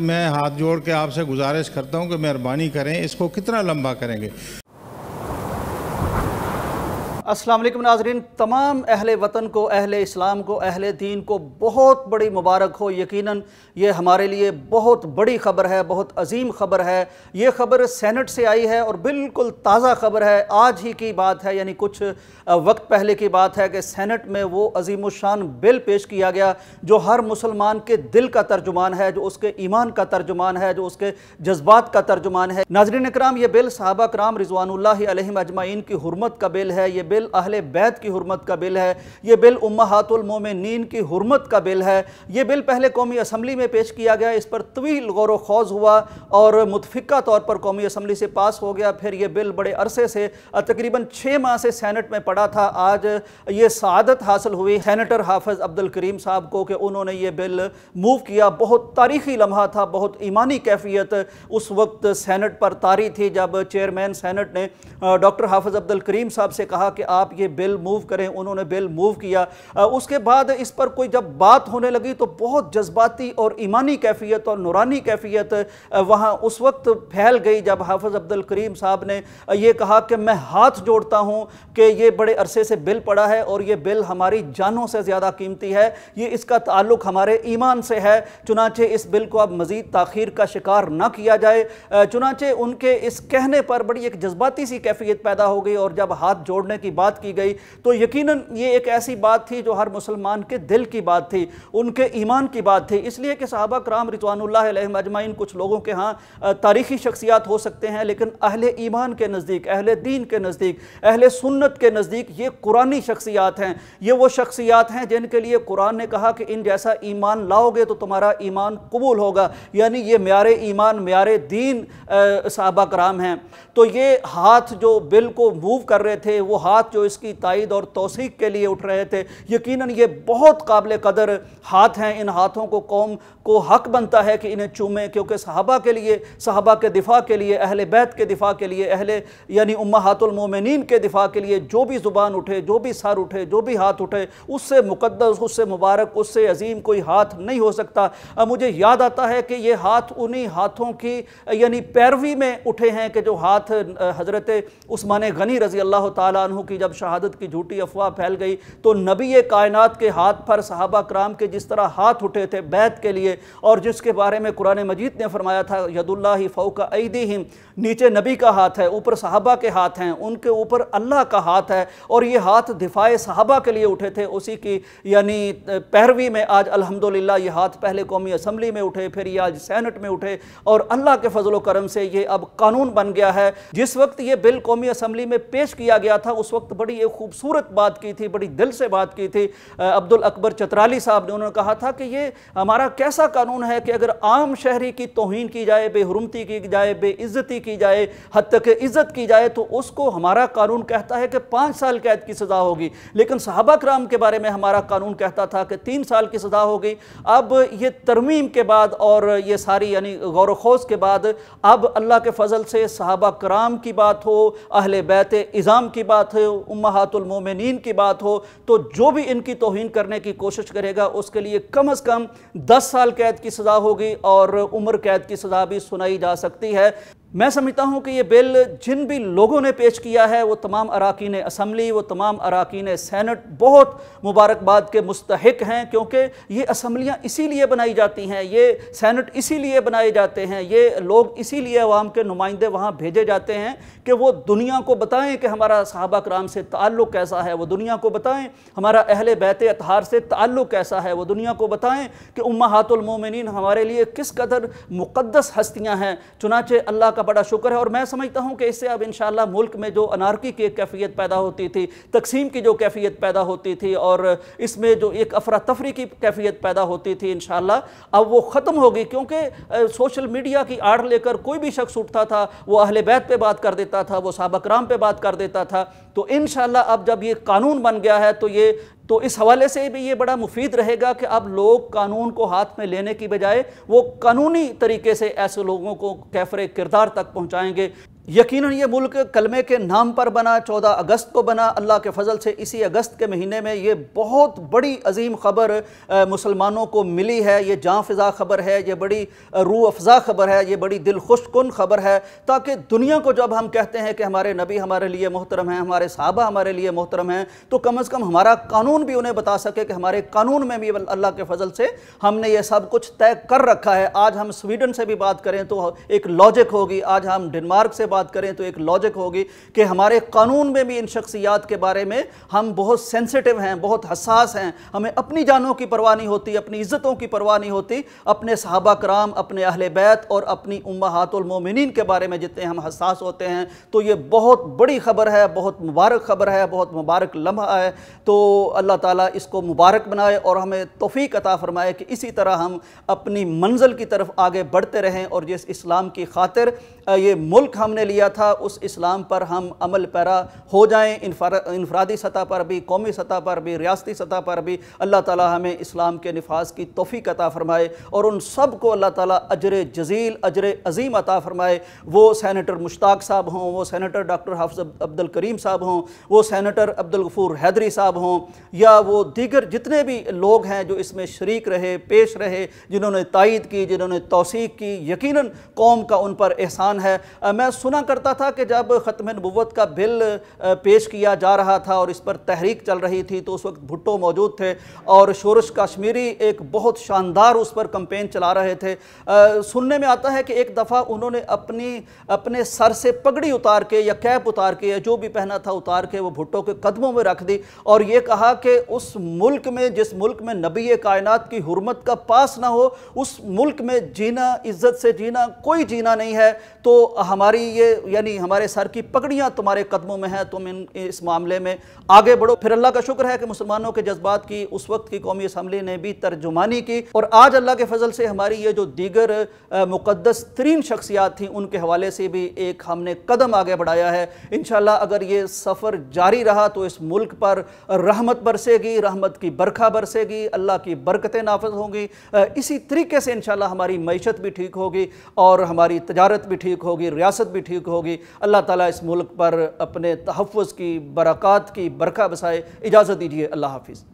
मैं हाथ जोड़ के आपसे गुजारिश करता हूं कि मेहरबानी करें इसको कितना लंबा करेंगे अस्सलाम नाजरीन तमाम अहले वतन को अहल इस्लाम को अहल दीन को बहुत बड़ी मुबारक हो यकीनन ये हमारे लिए बहुत बड़ी ख़बर है बहुत अजीम ख़बर है ये ख़बर सेनेट से आई है और बिल्कुल ताज़ा ख़बर है आज ही की बात है यानी कुछ वक्त पहले की बात है कि सेनेट में वो अजीम शान बिल पेश किया गया जो हर मुसलमान के दिल का तर्जुमान है जो उसके ईमान का तर्जुमान है जो उसके जज्बात का तर्जुमान है नाजरन कराम ये बिल साहबा कराम रिजवानल्ला अजमाइन की हरमत का बिल है ये बिल बिल अहल बैत की हरमत का बिल है ये बिल उम्मातुलमोमिन की हरमत का बिल है ये बिल पहले कौमी असम्बली में पेश किया गया इस पर तवील गौर खौज हुआ और मुतफ़ा तौर पर कौमी असम्बली से पास हो गया फिर यह बिल बड़े अरसे से तकरीबन छः माह से सैनट में पड़ा था आज ये सदत हासिल हुई सैनटर हाफज अब्दुल करीम साहब को कि उन्होंने ये बिल मूव किया बहुत तारीखी लम्हा था बहुत ईमानी कैफियत उस वक्त सैनट पर तारी थी जब चेयरमैन सैनट ने डॉक्टर हाफज अब्दुल करीम साहब से कहा कि आप ये बिल मूव करें उन्होंने बिल मूव किया उसके बाद इस पर कोई जब बात होने लगी तो बहुत जज्बाती और ईमानी कैफियत और नुरानी कैफियत वहाँ उस वक्त फैल गई जब हाफज अब्दुल करीम साहब ने यह कहा कि मैं हाथ जोड़ता हूँ कि ये बड़े अरसे से बिल पड़ा है और ये बिल हमारी जानों से ज़्यादा कीमती है ये इसका ताल्लुक हमारे ईमान से है चुनाचे इस बिल को अब मज़ीद तखीर का शिकार ना किया जाए चुनाचे उनके इस कहने पर बड़ी एक जज्बाती सी कैफियत पैदा हो गई और जब हाथ जोड़ने की बात की गई तो यकीनन ये एक ऐसी बात थी जो हर मुसलमान के दिल की बात थी उनके ईमान की बात थी इसलिए कि सहाबा कराम रिजवानल्ला कुछ लोगों के यहाँ तारीखी शख्सियात हो सकते हैं लेकिन अहल ईमान के नज़दीक अहल दीन के नज़दीक अहल सुन्नत के नज़दीक ये कुरानी शख्सियात हैं ये वो शख्सियात हैं जिनके लिए कुरान ने कहा कि इन जैसा ईमान लाओगे तो तुम्हारा ईमान कबूल होगा यानी ये मैार ईमान मैार दीन साहबा कराम हैं तो ये हाथ जो बिल को मूव कर रहे थे वो हाथ हाथ जो इसकी तइद और तोसीक के लिए उठ रहे थे यकीन ये बहुत काबिल कदर हाथ हैं इन हाथों को कौम को हक बनता है कि इन्हें चूमें क्योंकि सहाबा के लिए सहाबा के दिफा के लिए अहल बैत के दिफा के लिए अहल यानी उम्मातुलमोमिन के दिफा के लिए जो भी ज़ुबान उठे जो भी सर उठे जो भी हाथ उठे उससे मुकदस उससे मुबारक उससे अजीम कोई हाथ नहीं हो सकता अब मुझे याद आता है कि ये हाथ उन्हीं हाथों की यानी पैरवी में उठे हैं कि जो हाथ हज़रत उस्मान गनी रज़ी अल्लाह तु की जब शहादत की झूठी अफवाह फैल गई तो नबी कायनात के हाथ पर सहाबा कराम के जिस तरह हाथ उठे थे बैत के लिए लिए और जिसके बारे में कुरान मजीद ने फरमाया था यदुल्ला फ़ौका ऐदी हिम नीचे नबी का हाथ है ऊपर साहबा के हाथ हैं उनके ऊपर अल्लाह का हाथ है और ये हाथ दिफाए साहबा के लिए उठे थे उसी की यानी पैरवी में आज अलहमदिल्ला ये हाथ पहले कौमी असम्बली में उठे फिर ये आज सैनट में उठे और अल्लाह के फजल करम से ये अब कानून बन गया है जिस वक्त ये बिल कौमी असम्बली में पेश किया गया था उस वक्त बड़ी एक खूबसूरत बात की थी बड़ी दिल से बात की थी अब्दुल अकबर चतराली साहब ने उन्होंने कहा था कि ये हमारा कैसा ऐसा कानून है कि अगर आम शहरी की तोहन की जाए बेहरमती की जाए बेइज्जती की जाए हद तक इज़्ज़त की जाए तो उसको हमारा कानून कहता है कि पाँच साल कैद की सज़ा होगी लेकिन सहाबा कराम के बारे में हमारा कानून कहता था कि तीन साल की सज़ा होगी अब ये तरमीम के बाद और ये सारी यानी गौर खोज के बाद अब अल्लाह के फजल से सहाबा कराम की बात हो अहल बैत इज़ाम की बात हो उमहतुलमोमिन की बात हो तो जो भी इनकी तोहन करने की कोशिश करेगा उसके लिए कम अज़ कम दस साल कैद की सज़ा होगी और उम्र कैद की सज़ा भी सुनाई जा सकती है मैं समझता हूँ कि ये बिल जिन भी लोगों ने पेश किया है वो तमाम अरकान असम्बली वो तमाम अरकान सैनट बहुत मुबारकबाद के मुस्तक हैं क्योंकि ये असम्बलियाँ इसीलिए बनाई जाती हैं ये सैनट इसीलिए बनाए जाते हैं ये लोग इसीलिए अवाम के नुमाइंदे वहाँ भेजे जाते हैं कि वो दुनिया को बताएँ कि हमारा सहाबा कराम से ताल्लुक़ कैसा है वो दुनिया को बताएँ हमारा अहल बैत अतहार से ताल्लुक़ कैसा है वो दुनिया को बताएँ कि उम्मा हमारे लिए किस कदर मुक़दस हस्तियाँ हैं चुनाचे अल्लाह का का बड़ा शुक्र है और मैं समझता हूँ कि इससे अब इन मुल्क में जो अनारकी की एक कैफियत पैदा होती थी तकसीम की जो कैफियत पैदा होती थी और इसमें जो एक अफरा तफरी की कैफियत पैदा होती थी इन अब वो ख़त्म होगी क्योंकि सोशल मीडिया की आड़ लेकर कोई भी शख्स उठता था वो अहल बैत पर बात कर देता था वो राम पर बात कर देता था तो इन अब जब ये कानून बन गया है तो ये तो इस हवाले से भी ये बड़ा मुफीद रहेगा कि अब लोग कानून को हाथ में लेने की बजाय वो कानूनी तरीके से ऐसे लोगों को कैफरे किरदार तक पहुँचाएँगे यकीनन ये मुल्क कलमे के नाम पर बना चौदह अगस्त को बना अल्लाह के फजल से इसी अगस्त के महीने में ये बहुत बड़ी अजीम खबर मुसलमानों को मिली है ये जाँ फिज़ा खबर है ये बड़ी रू अफजा खबर है ये बड़ी दिल खुशकुन खबर है ताकि दुनिया को जब हम कहते हैं कि हमारे नबी हमारे लिए मोहतरम हैं हमारे साहबा हमारे लिए मोहतरम हैं तो कम अज़ कम हमारा कानून भी उन्हें बता सके कि हमारे कानून में भी अल्लाह के फजल से हमने ये सब कुछ तय कर रखा है आज हम स्वीडन से भी बात करें तो एक लॉजिक होगी आज हम डनमार्क से बात करें तो एक लॉजिक होगी कि हमारे कानून में भी इन शख्सियात के बारे में हम बहुत सेंसिटिव हैं बहुत हसास हैं हमें अपनी जानों की परवाह नहीं होती अपनी इज़्ज़तों की परवाह नहीं होती अपने सहाबा कराम अपने अहले बैत और अपनी उम्मातमिन के बारे में जितने हम हसास होते हैं तो ये बहुत बड़ी खबर है बहुत मुबारक खबर है बहुत मुबारक लम्हा है तो अल्लाह ताला इसको मुबारक बनाए और हमें तोफ़ी अता फ़रमाए कि इसी तरह हम अपनी मंजिल की तरफ आगे बढ़ते रहें और जिस इस्लाम की खातिर ये मुल्क हमने लिया था उस इस्लाम पर हम अमल पैरा हो जाएँ इनफरादी सतह पर भी कौमी सतह पर भी रियासती सतह पर भी अल्लाह ताली हमें इस्लाम के नफाज की तोफ़ी अता फ़रमाए और उन सब को अल्लाह ताली अजर जजील अजर अजीम अता फ़रमाए वो सैनिटर मुश्ताक साहब हों वो सैनीटर डॉक्टर हाफ अब्दुल करीम साहब हों वो सैनटर अब्दुल गफूर हैदरी साहब हों या वो दीगर जितने भी लोग हैं जो इसमें शरीक रहे पेश रहे जिन्होंने तायद की जिन्होंने तोसीक की यकीन कौम का उन पर एहसान निशान है मैं सुना करता था कि जब ख़त्म नबूत का बिल पेश किया जा रहा था और इस पर तहरीक चल रही थी तो उस वक्त भुट्टो मौजूद थे और शोरश कश्मीरी एक बहुत शानदार उस पर कंपेन चला रहे थे सुनने में आता है कि एक दफ़ा उन्होंने अपनी अपने सर से पगड़ी उतार के या कैप उतार के या जो भी पहना था उतार के वो भुट्टो के कदमों में रख दी और ये कहा कि उस मुल्क में जिस मुल्क में नबी कायनात की हुरमत का पास ना हो उस मुल्क में जीना इज्जत से जीना कोई जीना नहीं है तो हमारी ये यानी हमारे सर की पगड़ियाँ तुम्हारे कदमों में हैं तुम इन इस मामले में आगे बढ़ो फिर अल्लाह का शुक्र है कि मुसलमानों के जज्बात की उस वक्त की कौमी असम्बली ने भी तर्जुमानी की और आज अल्लाह के फजल से हमारी ये जो दीगर मुकदस तरीन शख्सियात थी उनके हवाले से भी एक हमने कदम आगे बढ़ाया है इन अगर ये सफ़र जारी रहा तो इस मुल्क पर रहमत बरसेगी रहमत की बरखा बरसेगी अल्लाह की बरकतें नाफज होंगी इसी तरीके से इन हमारी मीशत भी ठीक होगी और हमारी तजारत भी ठीक ठीक होगी रियासत भी ठीक होगी अल्लाह ताला इस मुल्क पर अपने तहफ़ की बरक़ात की बरखा बसाए इजाज़त दीजिए अल्लाह हाफिज़